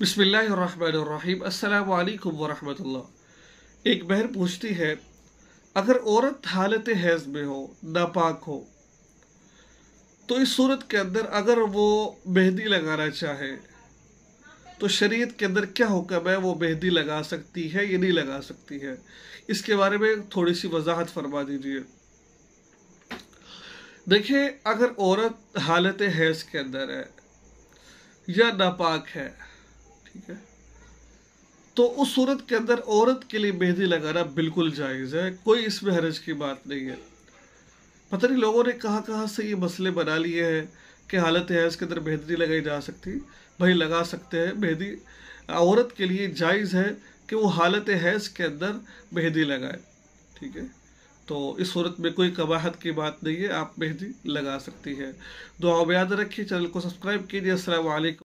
बिसमीम् अल्लाम वरहमल्ला एक बहन पूछती है अगर औरत हालत हैज़ में हो नापाक हो तो इस सूरत के अंदर अगर वो मेहंदी लगाना चाहे तो शरीयत के अंदर क्या हुक्म है वो मेहंदी लगा सकती है या नहीं लगा सकती है इसके बारे में थोड़ी सी वजाहत फरमा दीजिए देखिए अगर औरत हालत हैज़ के अंदर है या नापाक है ठीक है तो उस सूरत के अंदर औरत के लिए मेहंदी लगाना बिल्कुल जायज़ है कोई इसमें हरज की बात नहीं है पता नहीं लोगों ने कहाँ कहाँ से ये मसले बना लिए हैं कि हालत है इसके अंदर मेहंदी लगाई जा सकती भाई लगा सकते हैं मेहंदी औरत के लिए जायज़ है कि वो हालत हैज़ के अंदर मेहंदी लगाए ठीक है तो इस सूरत में कोई कबाहत की बात नहीं है आप मेहंदी लगा सकती है दुआ याद रखिए चैनल को सब्सक्राइब कीजिए असल